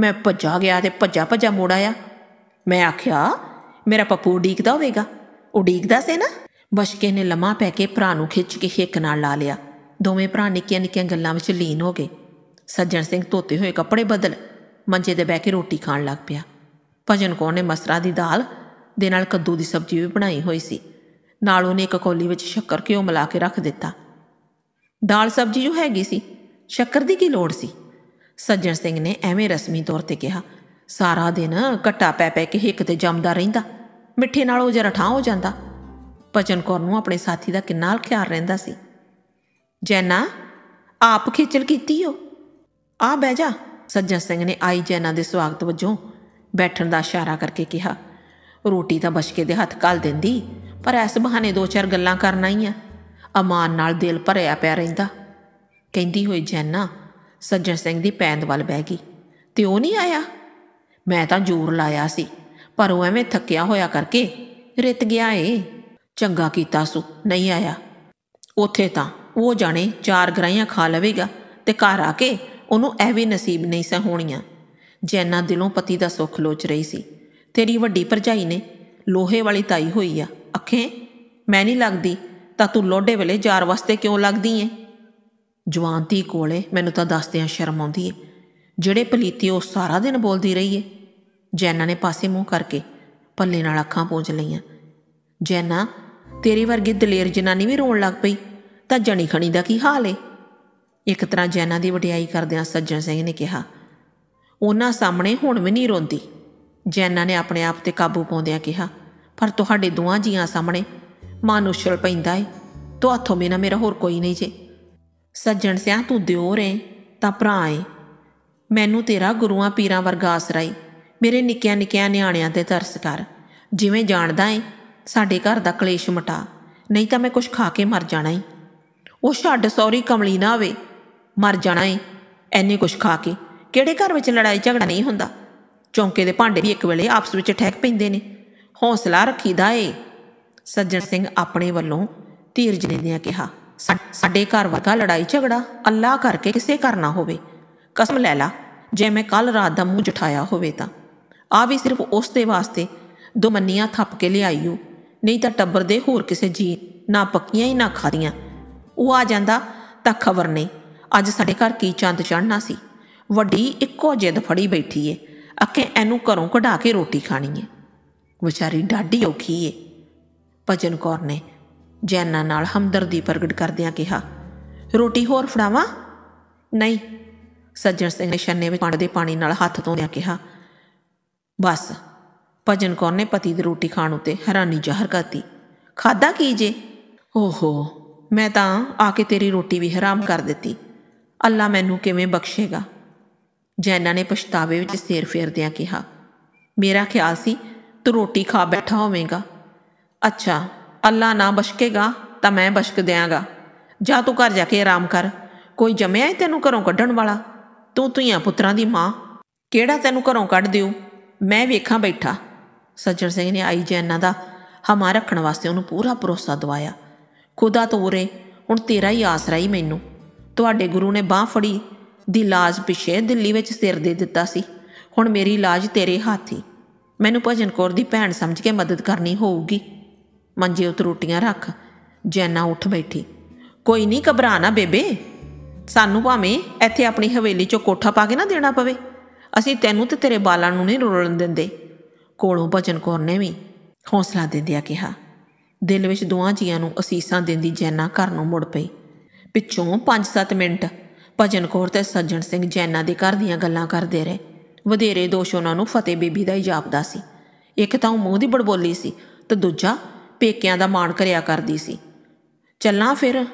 ਮੈਂ ਭੱਜਾ ਗਿਆ ਤੇ ਭੱਜਾ ਭੱਜਾ ਮੋੜ ਆਇਆ ਮੈਂ ਆਖਿਆ ਮੇਰਾ ਪੱਪੂ ਉਡੀਕਦਾ ਹੋਵੇਗਾ ਉਡੀਕਦਾ ਸੇ ਨਾ ਬਸ਼ਕੇ ਨੇ ਲਮਾ ਪੈ ਕੇ ਭਰਾ ਨੂੰ ਖਿੱਚ ਕੇ ਹਿੱਕ ਨਾਲ ਲਾ ਲਿਆ ਦੋਵੇਂ ਭਰਾ ਨਿੱਕੀਆਂ ਨਿੱਕੀਆਂ ਗੱਲਾਂ ਵਿੱਚ ਲੀਨ ਹੋ ਗਏ ਸੱਜਣ ਸਿੰਘ ਧੋਤੇ ਹੋਏ ਕੱਪੜੇ ਬਦਲ ਮੰਜੇ ਤੇ ਬਹਿ ਕੇ ਰੋਟੀ ਖਾਣ ਲੱਗ ਪਿਆ ਭਜਨ ਕੌਰ ਨੇ ਮਸਰਾ ਦੀ ਦਾਲ ਦੇ ਨਾਲ ਕੱਦੂ ਦੀ ਸਬਜ਼ੀ ਵੀ ਬਣਾਈ ਹੋਈ ਸੀ ਨਾਲ ਉਹਨੇ ਇੱਕ ਕੋਲੀ ਵਿੱਚ ਸ਼ੱਕਰ ਘਿਓ ਮਿਲਾ ਕੇ ਰੱਖ ਦਿੱਤਾ ਦਾਲ ਸਬਜ਼ੀ ਜੋ ਹੈਗੀ ਸੀ ਸ਼ੱਕਰ ਦੀ ਕੀ ਲੋੜ ਸੀ ਸੱਜਣ ਸਿੰਘ ਨੇ ਐਵੇਂ ਰਸਮੀ ਤੌਰ ਤੇ ਕਿਹਾ ਸਾਰਾ ਦਿਨ ਘਟਾ ਪੈ ਪੈ ਕੇ ਹਿੱਕ ਤੇ ਜੰਮਦਾ ਰਹਿੰਦਾ ਮਿੱਠੇ ਨਾਲ ਉਹ ਜਰਾ ਠਾਂ ਹੋ ਜਾਂਦਾ ਭਜਨ ਕੌਰ ਨੂੰ ਆਪਣੇ ਸਾਥੀ ਦਾ ਕਿੰਨਾ ਖਿਆਲ ਰਹਿੰਦਾ ਸੀ ਜੈਨਾ ਆਪ ਖੇਚਲ ਕੀਤੀ ਹੋ ਆ ਬਹਿ ਜਾ ਸੱਜਣ ਸਿੰਘ ਨੇ ਆਈ ਜੈਨਾ ਦੇ ਸਵਾਗਤ ਵਜੋਂ ਬੈਠਣ ਦਾ ਇਸ਼ਾਰਾ ਕਰਕੇ ਕਿਹਾ ਰੋਟੀ ਤਾਂ ਬਸ਼ਕੇ ਦੇ ਹੱਥ ਕੱਲ ਦਿੰਦੀ ਪਰ ਐਸ ਬਹਾਨੇ ਦੋ ਚਾਰ ਗੱਲਾਂ ਕਰਨਾ ਹੀ ਆ ਅਮਾਨ ਨਾਲ ਦਿਲ ਭਰਿਆ ਪਿਆ ਰਹਿੰਦਾ ਕਹਿੰਦੀ ਹੋਈ ਜੈਨਾ ਸੱਜਣ ਸਿੰਘ ਦੀ ਪੈਂਦ ਵੱਲ ਬਹਿ ਗਈ ਤੇ ਉਹ ਨਹੀਂ ਆਇਆ ਮੈਂ ਤਾਂ ਜ਼ੋਰ ਲਾਇਆ ਸੀ ਪਰ ਉਹ ਐਵੇਂ ਥੱਕਿਆ ਹੋਇਆ ਕਰਕੇ ਰਿਤ ਗਿਆ ਏ ਚੰਗਾ ਕੀਤਾ ਸੁ ਨਹੀਂ ਆਇਆ ਉਥੇ ਤਾਂ ਉਹ ਜਾਣੇ ਚਾਰ ਗਰਾਈਆਂ ਖਾ ਲਵੇਗਾ ਤੇ ਘਰ ਆ ਕੇ ਉਹਨੂੰ ਐ ਵੀ ਨਸੀਬ ਨਹੀਂ ਸਾਂ ਹੋਣੀਆਂ ਜੈਨਾ ਦਿਲੋਂ ਪਤੀ ਦਾ ਸੁੱਖ ਲੋਚ ਰਹੀ ਸੀ ਤੇਰੀ ਵੱਡੀ ਭਰਜਾਈ ਨੇ ਲੋਹੇ ਵਾਲੀ ਤਾਈ ਹੋਈ ਆ ਅੱਖੇ ਮੈਂ ਨਹੀਂ ਲੱਗਦੀ ਤਾਂ ਤੂੰ ਲੋਡੇ ਵੇਲੇ ਜਾਰ ਵਾਸਤੇ ਕਿਉਂ ਲੱਗਦੀ ਏ ਜਵਾਨਤੀ ਕੋਲੇ ਮੈਨੂੰ ਤਾਂ ਦੱਸਦਿਆਂ ਸ਼ਰਮ ਆਉਂਦੀ ਏ ਜਿਹੜੇ ਪਲੀਤੀ ਉਹ ਸਾਰਾ ਦਿਨ ਬੋਲਦੀ ਰਹੀ ਏ ਜੈਨਾ ਨੇ ਪਾਸੇ ਮੂੰਹ ਕਰਕੇ ਪੱਲੇ ਨਾਲ ਅੱਖਾਂ ਪੂੰਝ ਲਈਆਂ ਜੈਨਾ ਤੇਰੀ ਵਰਗੀ ਦਲੇਰ ਜਨਾਨੀ ਵੀ ਰੋਣ ਲੱਗ ਪਈ ਤਾਂ ਜਣੀ ਖਣੀ ਦਾ ਕੀ ਹਾਲ ਏ ਇੱਕ ਤਰ੍ਹਾਂ ਜੈਨਾ ਦੀ ਵਡਿਆਈ ਕਰਦਿਆਂ ਸੱਜਣ ਸਿੰਘ ਨੇ ਕਿਹਾ ਉਹਨਾਂ ਸਾਹਮਣੇ ਹੁਣ ਵੀ ਨਹੀਂ ਰੋਂਦੀ ਜੈਨਾ ਨੇ ਆਪਣੇ ਆਪ ਤੇ ਕਾਬੂ ਪਾਉਂਦਿਆਂ ਕਿਹਾ ਪਰ ਤੁਹਾਡੇ ਦੋਹਾਂ ਜੀਆਂ ਸਾਹਮਣੇ ਮਨ ਉਛਲ ਪੈਂਦਾ ਏ ਤੋ ਹੱਥੋਂ ਮੇਨਾ ਮੇਰਾ ਹੋਰ ਕੋਈ ਨਹੀਂ ਜੇ ਸੱਜਣ ਸਿਆ ਤੂੰ ਦਿਓ ਰੇ ਤਾਂ ਭਰਾ ਏ ਮੈਨੂੰ ਤੇਰਾ ਗੁਰੂਆਂ ਪੀਰਾਂ ਵਰਗਾ ਆਸਰਾ ਏ ਮੇਰੇ ਨਿੱਕਿਆਂ ਨਿੱਕਿਆਂ ਨਿਆਣਿਆਂ ਤੇ ਤਰਸ ਕਰ ਜਿਵੇਂ ਜਾਣਦਾ ਏ ਸਾਡੇ ਘਰ ਦਾ ਕਲੇਸ਼ ਮਟਾ ਨਹੀਂ ਤਾਂ ਮੈਂ ਕੁਝ ਖਾ ਕੇ ਮਰ ਜਾਣਾ ਏ ਉਹ ਛੱਡ ਸੌਰੀ ਕਮਲੀ ਨਾ ਆਵੇ ਮਰ ਜਾਣਾ ਏ ਐਨੇ ਕੁਛ ਖਾ ਕੇ ਕਿਹੜੇ ਘਰ ਵਿੱਚ ਲੜਾਈ ਝਗੜਾ ਨਹੀਂ ਹੁੰਦਾ ਚੌਂਕੇ ਦੇ ਭਾਂਡੇ ਵੀ ਇੱਕ ਵੇਲੇ ਆਪਸ ਵਿੱਚ ਠਹਿਕ ਪੈਂਦੇ ਨੇ ਹੌਸਲਾ ਰੱਖੀਦਾ ਏ ਸੱਜਣ ਸਿੰਘ ਆਪਣੇ ਵੱਲੋਂ ਧੀਰਜ ਦਿੰਦਿਆਂ ਕਿਹਾ ਸਾਡੇ ਘਰ ਵਰਗਾ ਲੜਾਈ ਝਗੜਾ ਅੱਲਾ ਕਰਕੇ ਕਿਸੇ ਕਰਨਾ ਹੋਵੇ ਕਸਮ ਲੈ ਲਾ ਜੇ ਮੈਂ ਕੱਲ ਰਾਤ ਦਾ ਮੂੰਹ ਜਠਾਇਆ ਹੋਵੇ ਤਾਂ ਆ ਵੀ ਸਿਰਫ ਉਸ ਦੇ ਵਾਸਤੇ ਦੋ ਮੰਨੀਆਂ ਥੱਪ ਕੇ ਲਿਆਈਓ ਨਹੀਂ ਤਾਂ ਟੱਬਰ ਦੇ ਹੋਰ ਕਿਸੇ ਜੀ ਨਾ ਪੱਕੀਆਂ ਹੀ ਨਾ ਖਾਦੀਆਂ ਉਹ ਆ ਜਾਂਦਾ ਤਾਂ ਖਬਰ ਨਹੀਂ ਅੱਜ ਸਾਡੇ ਘਰ ਕੀ ਚੰਦ ਚੜਨਾ ਸੀ ਵੱਡੀ ਇੱਕੋ ਜਿੱਦ ਫੜੀ ਬੈਠੀ ਏ ਅੱਕੇ ਇਹਨੂੰ ਘਰੋਂ ਕਢਾ ਕੇ ਰੋਟੀ ਖਾਣੀ ਏ ਵਿਚਾਰੀ ਡਾਢੀ ਔਖੀ ਏ ਭਜਨ ਕੌਰ ਨੇ ਜੈਨਾ ਨਾਲ ਹਮਦਰਦੀ ਪ੍ਰਗਟ ਕਰਦਿਆਂ ਕਿਹਾ ਰੋਟੀ ਹੋਰ ਫੜਾਵਾਂ ਨਹੀਂ ਸੱਜਣ ਸਿੰਘ ਨੇ ਛੰਨੇ ਵਿੱਚ ਪਾਣੀ ਦੇ ਪਾਣੀ ਨਾਲ ਹੱਥ ਧੋਦਿਆਂ ਕਿਹਾ ਬਸ ਭਜਨ ਕੌਰ ਨੇ ਪਤੀ ਦੀ ਰੋਟੀ ਖਾਣ ਉਤੇ ਹੈਰਾਨੀ ਜ਼ਾਹਰ ਕਰਤੀ ਖਾਦਾ ਕੀ ਜੇ ਓਹੋ ਮੈਂ ਤਾਂ ਆ ਕੇ ਤੇਰੀ ਰੋਟੀ ਵੀ ਹਰਾਮ ਕਰ ਦਿੱਤੀ ਅੱਲਾ ਮੈਨੂੰ ਕਿਵੇਂ ਬਖਸ਼ੇਗਾ ਜੈਨਾ ਨੇ ਪਛਤਾਵੇ ਵਿੱਚ ਸਿਰ ਫੇਰਦਿਆਂ ਕਿਹਾ ਮੇਰਾ ਖਿਆਲ ਸੀ ਤੂੰ ਰੋਟੀ ਖਾ ਬੈਠਾ ਹੋਵੇਂਗਾ ਅੱਛਾ ਅੱਲਾ ਨਾ ਬਸ਼ਕੇਗਾ ਤਾਂ ਮੈਂ ਬਸ਼ਕ ਦਿਆਂਗਾ ਜਾ ਤੂੰ ਘਰ ਜਾ ਕੇ ਆਰਾਮ ਕਰ ਕੋਈ ਜੰਮਿਆ ਹੈ ਤੈਨੂੰ ਘਰੋਂ ਕੱਢਣ ਵਾਲਾ ਤੂੰ ਧੀਆਂ ਪੁੱਤਰਾਂ ਦੀ ਮਾਂ ਕਿਹੜਾ ਤੈਨੂੰ ਘਰੋਂ ਕੱਢ ਦਿਉ ਮੈਂ ਵੇਖਾਂ ਬੈਠਾ ਸੱਜਣ ਸਿੰਘ ਨੇ ਆਈ ਜੈਨਾ ਦਾ ਹਮਾ ਰੱਖਣ ਵਾਸਤੇ ਉਹਨੂੰ ਪੂਰਾ ਭਰੋਸਾ ਦਵਾਇਆ ਖੁਦਾ ਤੋਰੇ ਹੁਣ ਤੇਰਾ ਹੀ ਆਸਰਾ ਹੀ ਮੈਨੂੰ ਤੁਹਾਡੇ ਗੁਰੂ ਨੇ ਬਾਹ ਫੜੀ ਦੀ ਲਾਜ ਪਿਛੇ ਦਿੱਲੀ ਵਿੱਚ ਸਿਰ ਦੇ ਦਿੱਤਾ ਸੀ ਹੁਣ ਮੇਰੀ ਲਾਜ ਤੇਰੇ ਹੱਥੀ ਮੈਨੂੰ ਭਜਨ ਕੌਰ ਦੀ ਭੈਣ ਸਮਝ ਕੇ ਮਦਦ ਕਰਨੀ ਹੋਊਗੀ ਮੰਜੇ ਉਤ ਰੋਟੀਆਂ ਰੱਖ ਜੈਨਾ ਉੱਠ ਬੈਠੀ ਕੋਈ ਨਹੀਂ ਘਬਰਾ ਨਾ ਬੇਬੇ ਸਾਨੂੰ ਭਾਵੇਂ ਇੱਥੇ ਆਪਣੀ ਹਵੇਲੀ 'ਚੋਂ ਕੋਠਾ ਪਾ ਕੇ ਨਾ ਦੇਣਾ ਪਵੇ ਅਸੀਂ ਤੈਨੂੰ ਤੇ ਤੇਰੇ ਬਾਲਾਂ ਨੂੰ ਨਹੀਂ ਰੋਲਣ ਦਿੰਦੇ ਕੋਲੋਂ ਭਜਨ ਕੌਰ ਨੇ ਵੀ ਹੌਸਲਾ ਦੇ ਦਿਆ ਕਿਹਾ ਦਿਲ ਵਿੱਚ ਦੋਹਾਂ ਜੀਆਂ ਨੂੰ ਅਸੀਸਾਂ ਦਿੰਦੀ ਜੈਨਾ ਘਰ ਨੂੰ ਮੁੜ ਪਈ ਪਿੱਛੋਂ 5-7 ਮਿੰਟ ਭਜਨ ਕੌਰ ਤੇ ਸੱਜਣ ਸਿੰਘ ਜੈਨਾ ਦੇ ਘਰ ਦੀਆਂ ਗੱਲਾਂ ਕਰਦੇ ਰਹੇ ਵਧੇਰੇ ਦੋਸ਼ ਉਹਨਾਂ ਨੂੰ ਫਤਿਹ ਬੀਬੀ ਦਾ ਹੀ ਜਾਪਦਾ ਸੀ ਇੱਕ ਤਾਂ ਉਹ ਮੂੰਹ ਦੀ ਬੜਬੋਲੀ ਸੀ ਤੇ ਦੂਜਾ ਪੇਕਿਆਂ ਦਾ ਮਾਣ ਕਰਿਆ ਕਰਦੀ ਸੀ ਚੱਲਾਂ ਫਿਰ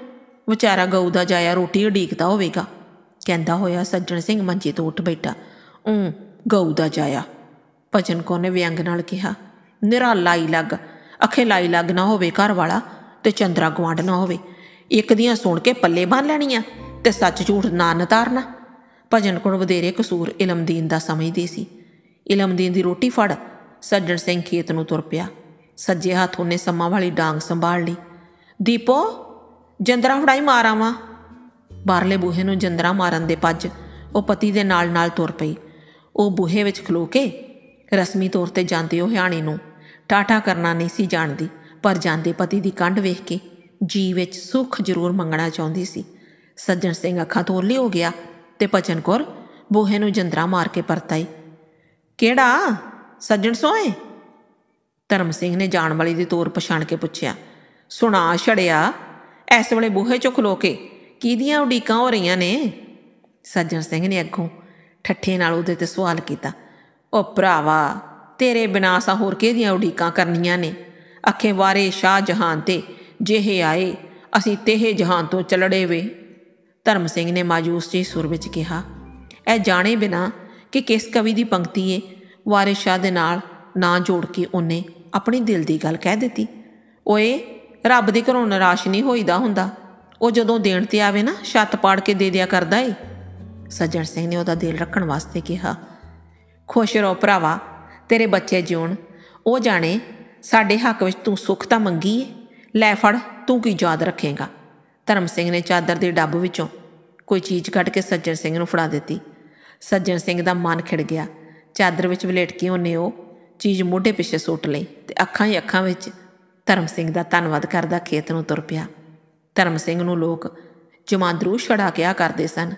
ਵਿਚਾਰਾ ਗਊ ਦਾ ਜਾਇਆ ਰੋਟੀ ਉਡੀਕਦਾ ਹੋਵੇਗਾ ਕਹਿੰਦਾ ਹੋਇਆ ਸੱਜਣ ਸਿੰਘ ਮੰਜੀ ਤੋਂ ਉੱਠ ਬੈਠਾ ਉਹ ਗਊ ਦਾ ਜਾਇਆ ਭਜਨ ਕੌਰ ਨੇ ਵਿਅੰਗ ਨਾਲ ਕਿਹਾ ਨਿਰਾਲਾ ਹੀ ਲੱਗ ਅਖੇ ਲਾਈ ਲੱਗ ਨਾ ਹੋਵੇ ਘਰ ਵਾਲਾ ਤੇ ਚੰਦਰਾ ਗਵਾਂਡ ਨਾ ਹੋਵੇ ਇੱਕ ਦੀਆਂ ਸੁਣ ਕੇ ਪੱਲੇ ਬੰਨ ਲੈਣੀਆਂ ਤੇ ਸੱਚ ਝੂਠ ਨਾ ਨਤਾਰਨਾ ਭਜਨ ਕੋਲ ਵਧੇਰੇ ਕਸੂਰ ਇਲਮਦੀਨ ਦਾ ਸਮਝਦੀ ਸੀ ਇਲਮਦੀਨ ਦੀ ਰੋਟੀ ਫੜ ਸੱਜਣ ਸਿੰਘ ਖੇਤ ਨੂੰ ਤੁਰ ਪਿਆ ਸੱਜੇ ਹੱਥ ਉਹਨੇ ਸੰਮਾ ਵਾਲੀ ਡਾਂਗ ਸੰਭਾਲ ਲਈ ਦੀਪੋ ਜੰਦਰਾ ਫੜਾਈ ਮਾਰਾਵਾ ਬਾਹਰਲੇ ਬੂਹੇ ਨੂੰ ਜੰਦਰਾ ਮਾਰਨ ਦੇ ਪੱਜ ਉਹ ਪਤੀ ਦੇ ਨਾਲ ਨਾਲ ਤੁਰ ਪਈ ਉਹ ਬੂਹੇ ਵਿੱਚ ਖਲੋ ਕੇ ਰਸਮੀ ਤੌਰ ਤੇ ਜਾਂਦੇ ਉਹ ਹਿਆਣੀ ਨੂੰ ਟਾਟਾ ਕਰਨਾ ਨਹੀਂ ਸੀ ਜਾਣਦੀ ਪਰ ਜਾਂਦੇ ਪਤੀ ਦੀ ਕੰਢ ਵੇਖ ਕੇ ਜੀ ਵਿੱਚ ਸੁੱਖ ਜ਼ਰੂਰ ਮੰਗਣਾ ਚਾਹੁੰਦੀ ਸੀ ਸੱਜਣ ਸਿੰਘ ਅੱਖਾਂ ਤੋਂ ਓਲੇ ਹੋ ਗਿਆ ਤੇ ਭਜਨ ਕੌਰ ਬੋਹੇ ਨੂੰ ਜੰਦਰਾ ਮਾਰ ਕੇ ਪਰਤਾਈ ਕਿਹੜਾ ਸੱਜਣ ਸੋਏ ਧਰਮ ਸਿੰਘ ਨੇ ਜਾਣ ਵਾਲੀ ਦੀ ਤੌਰ ਪਛਾਣ ਕੇ ਪੁੱਛਿਆ ਸੁਣਾ ਛੜਿਆ ਐਸ ਵੇਲੇ ਬੋਹੇ ਚੋਂ ਖਲੋ ਕੇ ਕੀਦੀਆਂ ਉਡੀਕਾਂ ਹੋ ਰਹੀਆਂ ਨੇ ਸੱਜਣ ਸਿੰਘ ਨੇ ਅੱਗੋਂ ਠੱਠੇ ਨਾਲ ਉਹਦੇ ਤੇ ਸਵਾਲ ਕੀਤਾ ਉਹ ਭਰਾਵਾ ਤੇਰੇ ਬਿਨਾ ਸਾ ਹੋਰ ਕਿਹਦੀਆਂ ਉਡੀਕਾਂ ਕਰਨੀਆਂ ਨੇ ਅੱਖੇ ਵਾਰੇ ਸ਼ਾਹ ਜਹਾਨ ਤੇ ਜਿਹੇ ਆਏ ਅਸੀਂ ਤੇਹੇ ਜਹਾਨ ਤੋਂ ਚਲੜੇ ਵੇ ਧਰਮ ਸਿੰਘ ਨੇ ਮਾਜੂਸ ਜੀ ਸੁਰ ਵਿੱਚ ਕਿਹਾ ਇਹ ਜਾਣੇ ਬਿਨਾ ਕਿ ਕਿਸ ਕਵੀ ਦੀ ਪੰਕਤੀ ਏ ਵਾਰੇ ਸ਼ਾਹ ਦੇ ਨਾਲ ਨਾ ਜੋੜ ਕੇ ਉਹਨੇ ਆਪਣੀ ਦਿਲ ਦੀ ਗੱਲ ਕਹਿ ਦਿੱਤੀ ਓਏ ਰੱਬ ਦੇ ਘਰੋਂ ਨਿਰਾਸ਼ ਨਹੀਂ ਹੋਈਦਾ ਹੁੰਦਾ ਉਹ ਜਦੋਂ ਦੇਣ ਤੇ ਆਵੇ ਨਾ ਛੱਤ ਪਾੜ ਕੇ ਦੇ ਦਿਆ ਕਰਦਾ ਏ ਸੱਜਣ ਸਿੰਘ ਨੇ ਉਹਦਾ ਦਿਲ ਰੱਖਣ ਵਾਸਤੇ ਕਿਹਾ ਖੁਸ਼ ਰਹੋ ਭਰਾਵਾ ਤੇਰੇ ਬੱਚੇ ਜਿਉਣ ਉਹ ਜਾਣੇ ਸਾਡੇ ਹੱਕ ਵਿੱਚ ਤੂੰ ਸੁੱਖ ਤਾਂ ਮੰਗੀ ਏ ਲੈ ਫੜ ਤੂੰ ਕੀ ਯਾਦ ਰੱਖੇਗਾ ਧਰਮ ਸਿੰਘ ਨੇ ਚਾਦਰ ਦੇ ਡੱਬ ਵਿੱਚੋਂ ਕੋਈ ਚੀਜ਼ ਕੱਢ ਕੇ ਸੱਜਣ ਸਿੰਘ ਨੂੰ ਫੜਾ ਦਿੱਤੀ ਸੱਜਣ ਸਿੰਘ ਦਾ ਮਨ ਖਿੜ ਗਿਆ ਚਾਦਰ ਵਿੱਚ ਕੇ ਉਹਨੇ ਉਹ ਚੀਜ਼ ਮੋਢੇ ਪਿੱਛੇ ਸੁੱਟ ਲਈ ਤੇ ਅੱਖਾਂ ਹੀ ਅੱਖਾਂ ਵਿੱਚ ਧਰਮ ਸਿੰਘ ਦਾ ਧੰਨਵਾਦ ਕਰਦਾ ਖੇਤ ਨੂੰ ਤੁਰ ਪਿਆ ਧਰਮ ਸਿੰਘ ਨੂੰ ਲੋਕ ਜਮਾਂਦਰੂ ਛੜਾ ਆ ਕਰਦੇ ਸਨ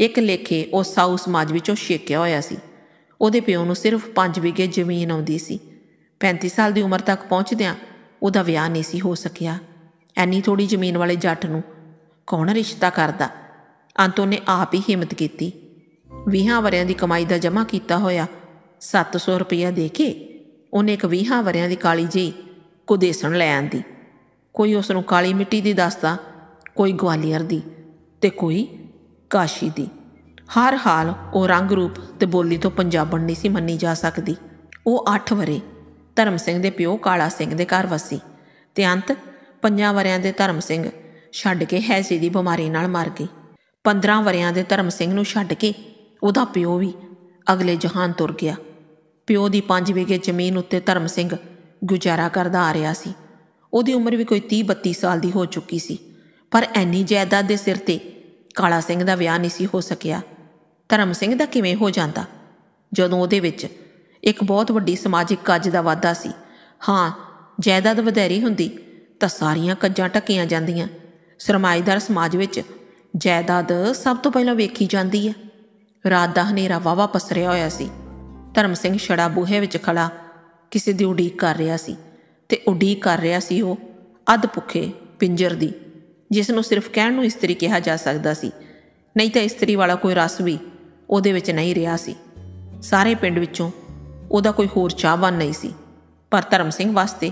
ਇੱਕ ਲੇਖੇ ਉਹ ਸਾਊ ਸਮਾਜ ਵਿੱਚੋਂ ਛੇਕਿਆ ਹੋਇਆ ਸੀ ਉਹਦੇ ਪਿਓ ਨੂੰ ਸਿਰਫ 5 ਵਿਗੇ ਜ਼ਮੀਨ ਆਉਂਦੀ ਸੀ 35 ਸਾਲ ਦੀ ਉਮਰ ਤੱਕ ਪਹੁੰਚਦਿਆਂ ਉਹਦਾ ਵਿਆਹ ਨਹੀਂ ਸੀ ਹੋ ਸਕਿਆ ਐਨੀ ਥੋੜੀ ਜ਼ਮੀਨ ਵਾਲੇ ਜੱਟ ਨੂੰ ਕੌਣ ਰਿਸ਼ਤਾ ਕਰਦਾ ਅੰਤੋਂ ਨੇ ਆਪ ਹੀ ਹਿੰਮਤ ਕੀਤੀ 20 ਵਰਿਆਂ ਦੀ ਕਮਾਈ ਦਾ ਜਮ੍ਹਾਂ ਕੀਤਾ ਹੋਇਆ 700 ਰੁਪਇਆ ਦੇ ਕੇ ਉਹਨੇ ਇੱਕ 20 ਵਰਿਆਂ ਦੀ ਕਾਲੀ ਜੀ ਕੁਦੇਸਣ ਲੈ ਆਂਦੀ ਕੋਈ ਉਸ ਨੂੰ ਕਾਲੀ ਮਿੱਟੀ ਦੀ ਦੱਸਦਾ ਕੋਈ ਗਵਾਲੀਅਰ ਦੀ ਤੇ ਕੋਈ ਕਾਸ਼ੀ ਦੀ ਹਰ ਹਾਲ ਉਹ ਰੰਗ ਰੂਪ ਤੇ ਬੋਲੀ ਤੋਂ ਪੰਜਾਬਣ ਨਹੀਂ ਸੀ ਮੰਨੀ ਜਾ ਸਕਦੀ ਉਹ 8 ਵਰੇ ਧਰਮ ਸਿੰਘ ਦੇ ਪਿਓ ਕਾਲਾ ਸਿੰਘ ਦੇ ਘਰ ਵਸੀ ਤੇ ਅੰਤ 5 ਵਰਿਆਂ ਦੇ ਧਰਮ ਸਿੰਘ ਛੱਡ ਕੇ ਹੈਜ਼ੀ ਦੀ ਬਿਮਾਰੀ ਨਾਲ ਮਰ ਗਈ 15 ਵਰਿਆਂ ਦੇ ਧਰਮ ਸਿੰਘ ਨੂੰ ਛੱਡ ਕੇ ਉਹਦਾ ਪਿਓ ਵੀ ਅਗਲੇ ਜਹਾਨ ਤੁਰ ਗਿਆ ਪਿਓ ਦੀ 5 ਵਿਗੇ ਜ਼ਮੀਨ ਉੱਤੇ ਧਰਮ ਸਿੰਘ ਗੁਜ਼ਾਰਾ ਕਰਦਾ ਆ ਰਿਹਾ ਸੀ ਉਹਦੀ ਉਮਰ ਵੀ ਕੋਈ 30 32 ਸਾਲ ਦੀ ਹੋ ਚੁੱਕੀ ਸੀ ਪਰ ਐਨੀ ਜਾਇਦਾਦ ਦੇ ਸਿਰ ਤੇ ਕਾਲਾ ਸਿੰਘ ਦਾ ਵਿਆਹ ਨਹੀਂ ਸੀ ਹੋ ਸਕਿਆ ਧਰਮ ਸਿੰਘ ਦਾ ਕਿਵੇਂ ਹੋ ਜਾਂਦਾ ਜਦੋਂ ਉਹਦੇ ਵਿੱਚ ਇੱਕ ਬਹੁਤ ਵੱਡੀ ਸਮਾਜਿਕ ਕੱਜ ਦਾ ਵਾਅਦਾ ਸੀ ਹਾਂ ਜਾਇਦਾਦ ਵਧੇਰੀ ਹੁੰਦੀ ਤਾਂ ਸਾਰੀਆਂ ਕੱਜਾਂ ਟੱਕੀਆਂ ਜਾਂਦੀਆਂ ਸਰਮਾਇਦਾਰ ਸਮਾਜ ਵਿੱਚ ਜਾਇਦਾਦ ਸਭ ਤੋਂ ਪਹਿਲਾਂ ਵੇਖੀ ਜਾਂਦੀ ਹੈ ਰਾਤ ਦਾ ਹਨੇਰਾ ਵਾਵਾ ਪਸਰਿਆ ਹੋਇਆ ਸੀ ਧਰਮ ਸਿੰਘ ਛੜਾ ਬੂਹੇ ਵਿੱਚ ਖੜਾ ਕਿਸੇ ਦੀ ਉਡੀਕ ਕਰ ਰਿਹਾ ਸੀ ਤੇ ਉਡੀਕ ਕਰ ਰਿਹਾ ਸੀ ਉਹ ਅੱਧ ਭੁੱਖੇ ਪਿੰਜਰ ਦੀ ਜਿਸ ਨੂੰ ਸਿਰਫ ਕਹਿਣ ਨੂੰ ਇਸਤਰੀ ਕਿਹਾ ਜਾ ਸਕਦਾ ਸੀ ਨਹੀਂ ਤਾਂ ਇਸਤਰੀ ਵਾਲਾ ਕੋਈ ਰਸ ਵੀ ਉਹਦੇ ਵਿੱਚ ਨਹੀਂ ਰਿਹਾ ਸੀ ਸਾਰੇ ਪਿੰਡ ਵਿੱਚੋਂ ਉਹਦਾ ਕੋਈ ਹੋਰ ਚਾਹਵਾਨ ਨਹੀਂ ਸੀ ਪਰ ਧਰਮ ਸਿੰਘ ਵਾਸਤੇ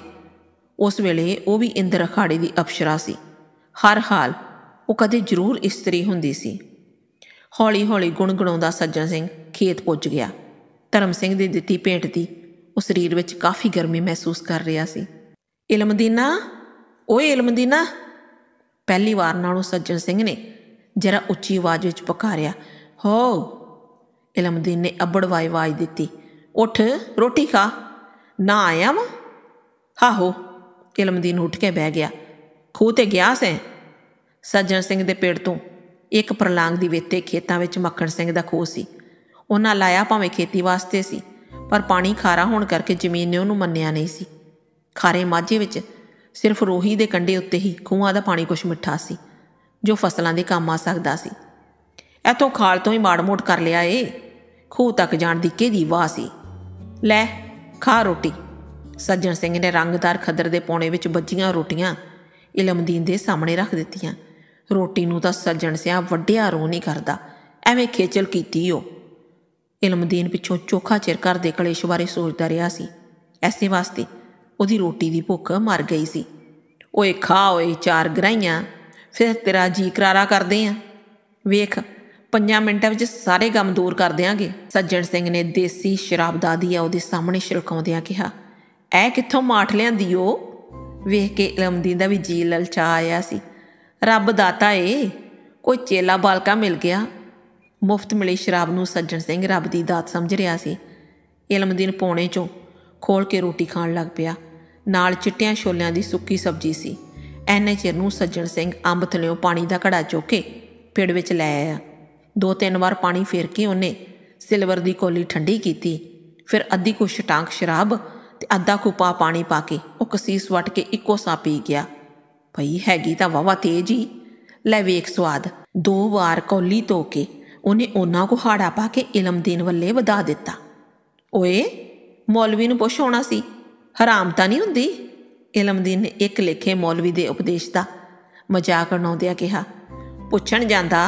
ਉਸ ਵੇਲੇ ਉਹ ਵੀ ਇੰਦਰ ਅਖਾੜੇ ਦੀ ਅਪਸ਼ਰਾ ਸੀ ਹਰ ਹਾਲ ਉਹ ਕਦੇ ਜ਼ਰੂਰ ਇਸਤਰੀ ਹੁੰਦੀ ਸੀ ਹੌਲੀ-ਹੌਲੀ ਗੁੰਗਣਾਉਂਦਾ ਸੱਜਣ ਸਿੰਘ ਖੇਤ ਪੁੱਜ ਗਿਆ ਧਰਮ ਸਿੰਘ ਦੀ ਦਿੱਤੀ ਭੇਟ ਦੀ ਉਹ ਸਰੀਰ ਵਿੱਚ ਕਾਫੀ ਗਰਮੀ ਮਹਿਸੂਸ ਕਰ ਰਿਹਾ ਸੀ ਇਲਮਦੀਨਾ ਓਏ ਇਲਮਦੀਨਾ ਪਹਿਲੀ ਵਾਰ ਨਾਲੋਂ ਸੱਜਣ ਸਿੰਘ ਨੇ ਜਰਾ ਉੱਚੀ ਆਵਾਜ਼ ਵਿੱਚ ਪੁਕਾਰਿਆ ਹੋ ਇਲਮਦੀਨ ਨੇ ਅਬੜਵਾਈ ਵਾਜ ਦਿੱਤੀ ਉੱਠ ਰੋਟੀ ਖਾ ਨਾ ਆਇਆ ਵਾ ਹੋ ਇਲਮਦੀਨ ਉੱਠ ਕੇ ਬਹਿ ਗਿਆ ਖੂਹ ਤੇ ਗਿਆ ਸੈਂ ਸੱਜਣ ਸਿੰਘ ਦੇ ਪੇੜ ਤੋਂ ਇੱਕ ਪ੍ਰਲਾਂਗ ਦੀ ਵੇਤੇ ਖੇਤਾਂ ਵਿੱਚ ਮੱਖਣ ਸਿੰਘ ਦਾ ਖੂਹ ਸੀ ਉਹਨਾਂ ਲਾਇਆ ਭਾਵੇਂ ਖੇਤੀ ਵਾਸਤੇ ਸੀ ਪਰ ਪਾਣੀ ਖਾਰਾ ਹੋਣ ਕਰਕੇ ਜ਼ਮੀਨ ਨੇ ਉਹਨੂੰ ਮੰਨਿਆ ਨਹੀਂ ਸੀ ਖਾਰੇ ਮਾਝੇ ਵਿੱਚ ਸਿਰਫ ਰੋਹੀ ਦੇ ਕੰਢੇ ਉੱਤੇ ਹੀ ਖੂਹਾਂ ਦਾ ਪਾਣੀ ਕੁਛ ਮਿੱਠਾ ਸੀ ਜੋ ਫਸਲਾਂ ਦੇ ਕੰਮ ਆ ਸਕਦਾ ਸੀ ਐਤੋਂ ਖਾਲ ਤੋਂ ਹੀ ਮਾੜ-ਮੋੜ ਕਰ ਲਿਆ ਏ ਖੂਹ ਤੱਕ ਜਾਣ ਦੀ ਕਿਹਦੀ ਵਾਹ ਸੀ ਲੈ ਖਾ ਰੋਟੀ ਸੱਜਣ ਸਿੰਘ ਨੇ ਰੰਗਦਾਰ ਖੱਦਰ ਦੇ ਪੌਣੇ ਵਿੱਚ ਬੱਜੀਆਂ ਰੋਟੀਆਂ ਇਲਮਦੀਨ ਦੇ ਸਾਹਮਣੇ ਰੱਖ ਦਿੱਤੀਆਂ ਰੋਟੀ ਨੂੰ ਤਾਂ ਸੱਜਣ ਸਿਆ ਵੱਡਿਆ ਰੋ ਨਹੀਂ ਕਰਦਾ ਐਵੇਂ ਖੇਚਲ ਕੀਤੀ ਉਹ ਇਲਮਦੀਨ ਪਿੱਛੋਂ ਚੋਖਾ ਚਿਰ ਕਰਦੇ ਕਲੇਸ਼ ਬਾਰੇ ਸੋਚਦਾ ਰਿਹਾ ਸੀ ਐਸੇ ਵਾਸਤੇ ਉਹਦੀ ਰੋਟੀ ਦੀ ਭੁੱਖ ਮਰ ਗਈ ਸੀ ਓਏ ਖਾ ਓਏ ਚਾਰ ਗਰਾਈਆਂ ਫਿਰ ਤੇਰਾ ਜੀ ਕਰਾਰਾ ਕਰਦੇ ਆ ਵੇਖ ਪੰਜਾਂ ਮਿੰਟਾਂ ਵਿੱਚ ਸਾਰੇ ਗਮ ਦੂਰ ਕਰ ਦੇਾਂਗੇ ਸੱਜਣ ਸਿੰਘ ਨੇ ਦੇਸੀ ਸ਼ਰਾਬ ਦਾਦੀ ਆ ਉਹਦੇ ਸਾਹਮਣੇ ਛਿਲਕਾਉਂਦਿਆਂ ਕਿਹਾ ਐ ਕਿੱਥੋਂ ਮਾਠ ਲਿਆਂਦੀ ਓ ਵੇਖ ਕੇ ਇਲਮਦੀਨ ਦਾ ਵੀ ਜੀ ਲਲਚਾ ਆਇਆ ਸੀ ਰੱਬ ਦਾਤਾ ਏ ਕੋਈ ਚੇਲਾ ਬਾਲਕਾ ਮਿਲ ਗਿਆ ਮੁਫਤ ਮਿਲੀ ਸ਼ਰਾਬ ਨੂੰ ਸੱਜਣ ਸਿੰਘ ਰੱਬ ਦੀ ਦਾਤ ਸਮਝ ਰਿਹਾ ਸੀ ਇਲਮਦੀਨ ਪੌਣੇ ਚੋਂ ਖੋਲ ਕੇ ਰੋਟੀ ਖਾਣ ਲੱਗ ਪਿਆ ਨਾਲ ਚਿੱਟਿਆਂ ਛੋਲਿਆਂ ਦੀ ਸੁੱਕੀ ਸਬਜ਼ੀ ਸੀ ਐਨੇ ਚਿਰ ਨੂੰ ਸੱਜਣ ਸਿੰਘ ਅੰਬ ਪਾਣੀ ਦਾ ਘੜਾ ਚੋਕੇ ਪਿੜ ਵਿੱਚ ਲੈ ਆਇਆ ਦੋ ਤਿੰਨ ਵਾਰ ਪਾਣੀ ਫੇਰ ਕੇ ਉਹਨੇ ਸਿਲਵਰ ਦੀ ਕੋਲੀ ਠੰਡੀ ਕੀਤੀ ਫਿਰ ਅੱਧੀ ਕੁ ਸ਼ਟਾਂਕ ਸ਼ਰਾਬ ਤੇ ਅੱਧਾ ਪਾ ਪਾਣੀ ਪਾ ਕੇ ਉਹ ਕਸੀਸ ਵਟ ਕੇ ਇੱਕੋ ਸਾ ਪੀ ਗਿਆ ਭਈ ਹੈਗੀ ਤਾਂ ਵਾਵਾ ਤੇਜ ਹੀ ਲੈ ਵੇਖ ਸਵਾਦ ਦੋ ਵਾਰ ਕੋਲੀ ਧੋ ਕੇ ਉਹਨੇ ਉਹਨਾਂ ਕੋ ਹਾੜਾ ਪਾ ਕੇ ਇਲਮ ਵੱਲੇ ਵਧਾ ਦਿੱਤਾ ਓਏ ਮੌਲਵੀ ਨੂੰ ਪੁੱਛ ਹੋਣਾ ਸੀ ਹਰਾਮ ਤਾਂ ਨਹੀਂ ਹੁੰਦੀ ਇਲਮਦੀਨ ਨੇ ਇੱਕ ਲੇਖੇ ਮੌਲਵੀ ਦੇ ਉਪਦੇਸ਼ ਦਾ ਮਜ਼ਾਕ ਉਡਾਉਂਦਿਆਂ ਕਿਹਾ ਪੁੱਛਣ ਜਾਂਦਾ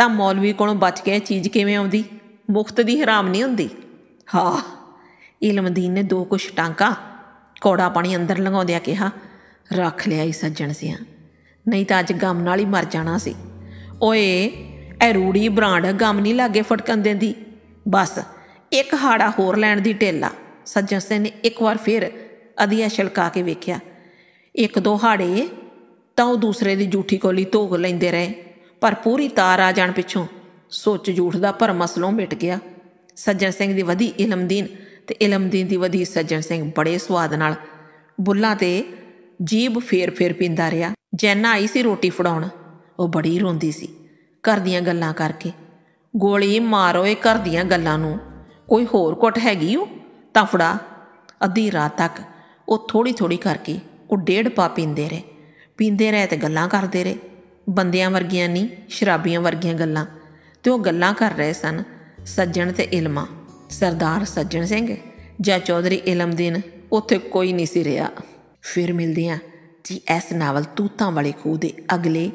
ਤਾਂ ਮੌਲਵੀ ਕੋਲੋਂ ਬਚ ਕੇ ਇਹ ਚੀਜ਼ ਕਿਵੇਂ ਆਉਂਦੀ ਮੁਫਤ ਦੀ ਹਰਾਮ ਨਹੀਂ ਹੁੰਦੀ ਹਾਂ ਇਲਮਦੀਨ ਨੇ ਦੋ ਕੁਛ ਟਾਂਕਾ ਕੋੜਾ ਪਾਣੀ ਅੰਦਰ ਲੰਘਾਉਂਦਿਆਂ ਕਿਹਾ ਰੱਖ ਲਿਆ ਹੀ ਸੱਜਣ ਸਿਆ ਨਹੀਂ ਤਾਂ ਅੱਜ ਗਮ ਨਾਲ ਹੀ ਮਰ ਜਾਣਾ ਸੀ ਓਏ ਐ ਰੂੜੀ ਬ੍ਰਾਂਡ ਗਮ ਨਹੀਂ ਲਾਗੇ ਫਟਕਣ ਦਿੰਦੀ ਬਸ ਇੱਕ ਹਾੜਾ ਹੋਰ ਲੈਣ ਦੀ ਟੇਲਾ ਸੱਜਣ ਸਿੰਘ ਨੇ ਇੱਕ ਵਾਰ ਫੇਰ ਅਧੀਆ ਛਲਕਾ ਕੇ ਵੇਖਿਆ ਇੱਕ ਦੋ ਹਾੜੇ ਤਾਂ ਉਹ ਦੂਸਰੇ ਦੀ ਝੂਠੀ ਕੋਲੀ ਧੋਗ ਲੈਂਦੇ ਰਹੇ ਪਰ ਪੂਰੀ ਤਾਰ ਆ ਜਾਣ ਪਿੱਛੋਂ ਸੋਚ ਝੂਠ ਦਾ ਭਰਮ ਅਸਲੋਂ ਮਿਟ ਗਿਆ ਸੱਜਣ ਸਿੰਘ ਦੀ ਵਧੀ ਇਲਮਦੀਨ ਤੇ ਇਲਮਦੀਨ ਦੀ ਵਧੀ ਸੱਜਣ ਸਿੰਘ ਬੜੇ ਸਵਾਦ ਨਾਲ ਬੁੱਲਾਂ ਤੇ ਜੀਬ ਫੇਰ ਫੇਰ ਪਿੰਦਾ ਰਿਹਾ ਜੈਨਾ ਆਈ ਸੀ ਰੋਟੀ ਫੜਾਉਣ ਉਹ ਬੜੀ ਰੋਂਦੀ ਸੀ ਘਰ ਦੀਆਂ ਗੱਲਾਂ ਕਰਕੇ ਗੋਲੀ ਮਾਰੋ ਇਹ ਘਰ ਦੀਆਂ ਗੱਲਾਂ ਨੂੰ ਕੋਈ ਹੋਰ ਕੁੱਟ ਹੈਗੀ ਉਹ ਤਾਂ ਫੜਾ ਅੱਧੀ ਰਾਤ ਤੱਕ ਉਹ ਥੋੜੀ ਥੋੜੀ ਕਰਕੇ ਉਹ ਡੇਢ ਪਾ ਪੀਂਦੇ ਰਹੇ ਪੀਂਦੇ ਰਹੇ ਤੇ ਗੱਲਾਂ ਕਰਦੇ ਰਹੇ ਬੰਦਿਆਂ ਵਰਗੀਆਂ ਨਹੀਂ ਸ਼ਰਾਬੀਆਂ ਵਰਗੀਆਂ ਗੱਲਾਂ ਤੇ ਉਹ ਗੱਲਾਂ ਕਰ ਰਹੇ ਸਨ ਸੱਜਣ ਤੇ ਇਲਮਾ ਸਰਦਾਰ ਸੱਜਣ ਸਿੰਘ ਜਾਂ ਚੌਧਰੀ ਇਲਮਦੀਨ ਉੱਥੇ ਕੋਈ ਨਹੀਂ ਸੀ ਰਿਹਾ ਫਿਰ ਮਿਲਦੇ ਆ ਜੀ ਇਸ ਨਾਵਲ ਤੂਤਾਂ ਵਾਲੇ ਖੂਹ ਦੇ ਅਗਲੇ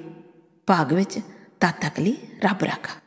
ਭਾਗ ਵਿੱਚ ਤਦ ਤੱਕ ਲਈ ਰੱਬ ਰਾਖਾ